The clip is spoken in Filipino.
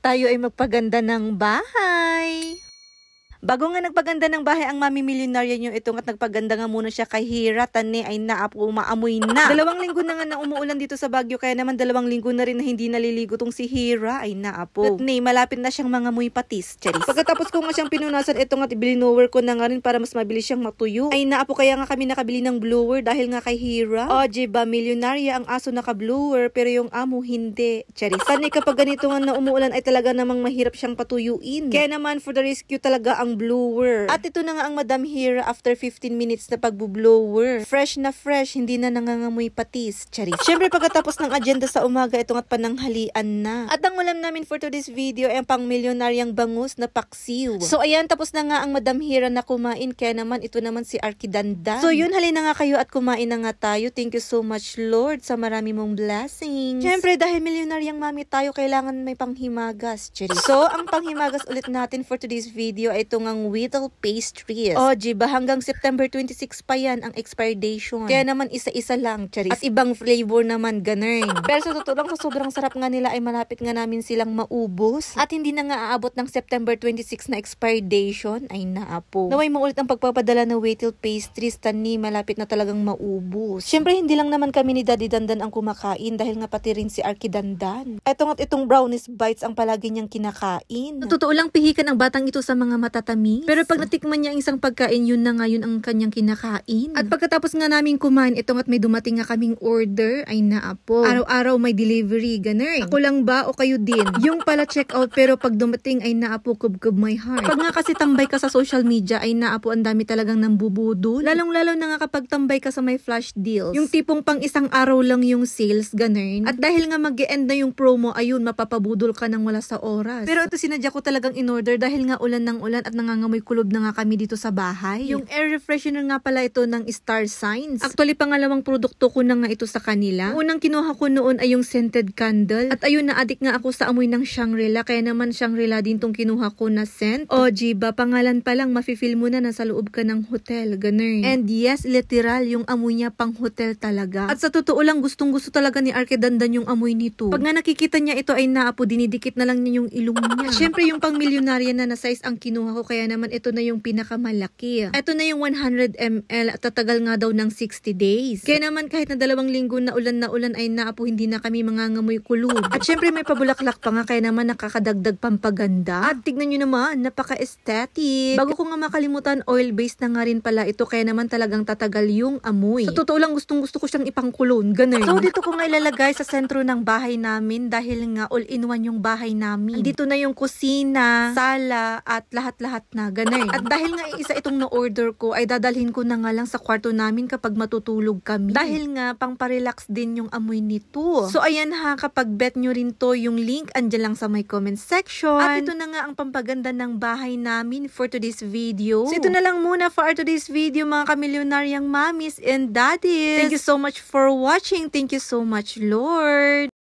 tayo ay magpaganda ng bahay. Bago nga nagpaganda ng bahay ang mami milyonarya nyo itong at nagpaganda nga muna siya kay Hira Tane ay naapo umaamoy na. Dalawang linggo na nga na umuulan dito sa Baguio kaya naman dalawang linggo na rin na hindi naliligo tong si Hira ay naapo. At nay, malapit na siyang mga muy patis, charis. Pagkatapos ko nga siyang pinunasan itong at ibilinower ko na nga rin para mas mabilis siyang matuyo. Ay naapo kaya nga kami nakabili ng blower dahil nga kay Hira. O, oh, ba diba, milyonarya ang aso naka-blower pero yung amo hindi, charis. Tane kapag ganito nga na umuulan ay talaga namang mahirap siyang patuyuin. Kaya naman for the rescue talaga ang blower. At ito na nga ang Madam Hira after 15 minutes na pagbublower. Fresh na fresh, hindi na nangangamoy patis. Charis. Siyempre pagkatapos ng agenda sa umaga, ito nga't pananghalian na. At ang ulam namin for today's video ay ang pang-milyonaryang bangus na paksiw. So ayan, tapos na nga ang Madam Hira na kumain, kaya naman ito naman si Arkidanda. So yun, halina nga kayo at kumain na nga tayo. Thank you so much Lord sa marami mong blessings. Siyempre dahil milyonaryang mami tayo, kailangan may panghimagas. Charis. So ang panghimagas ulit natin for today's video ay itong ngang Whittle Pastries. Oh, ba hanggang September 26 pa yan ang expiration. Kaya naman isa-isa lang, charis. At ibang flavor naman, ganun. Pero sa totoo lang, sa sobrang sarap nga nila ay malapit nga namin silang maubos. At hindi na nga aabot ng September 26 na expiration. Ay naapo. Naway maulit ang pagpapadala ng Whittle Pastries, tani, malapit na talagang maubos. Siyempre, hindi lang naman kami ni Daddy Dandan ang kumakain dahil nga pati rin si Arki Dandan. Etong at itong brownies bites ang palagi niyang kinakain. totoo lang, pihikan ang batang ito sa mga mata matamis. Pero pag natikman niya isang pagkain, yun na nga yun ang kanyang kinakain. At pagkatapos nga namin kumain, itong at may dumating nga kaming order, ay naapo. Araw-araw may delivery, ganun. Ako lang ba o kayo din? Yung pala check out pero pag dumating ay naapo kubkub my heart. Pag nga kasi tambay ka sa social media ay naapo ang dami talagang nambubudo. Lalong-lalo na nga kapag tambay ka sa may flash deals. Yung tipong pang isang araw lang yung sales, ganun. At dahil nga mag e end na yung promo, ayun, mapapabudol ka nang wala sa oras. Pero ito sinadya ko talagang in order dahil nga ulan ng ulan at nangangamoy kulob na nga kami dito sa bahay. Yung air refreshener nga pala ito ng Star Signs. Actually, pangalawang produkto ko na nga ito sa kanila. Unang kinuha ko noon ay yung scented candle. At ayun, na addict nga ako sa amoy ng Shangri-La. Kaya naman Shangri-La din tong kinuha ko na scent. O, Jiba, pangalan pa lang, mafe-feel mo na nasa loob ka ng hotel. Ganun. And yes, literal, yung amoy niya pang hotel talaga. At sa totoo lang, gustong gusto talaga ni Arkedandan yung amoy nito. Pag nga nakikita niya ito ay naapo, dinidikit na lang niya yung ilong niya. Siyempre, yung pang milyonarya na na size ang kinuha ko kaya naman ito na yung pinakamalaki. Ito na yung 100 ml at tatagal nga daw ng 60 days. Kaya naman kahit na dalawang linggo na ulan na ulan ay naapo hindi na kami mga ngamoy kulog. At syempre may pabulaklak pa nga kaya naman nakakadagdag pampaganda. At tignan nyo naman, napaka-aesthetic. Bago ko nga makalimutan, oil-based na nga rin pala ito kaya naman talagang tatagal yung amoy. Sa totoo lang gustong gusto ko siyang ipangkulon, ganun. So dito ko nga ilalagay sa sentro ng bahay namin dahil nga all-in-one yung bahay namin. Dito na yung kusina, sala at lahat-lahat lahat na ganay. At dahil nga isa itong na-order ko, ay dadalhin ko na nga lang sa kwarto namin kapag matutulog kami. Dahil nga, pang parelax din yung amoy nito. So ayan ha, kapag bet nyo rin to, yung link andyan lang sa my comment section. At ito na nga ang pampaganda ng bahay namin for today's video. So ito na lang muna for today's video mga kamilyonaryang mamis and daddies. Thank you so much for watching. Thank you so much, Lord.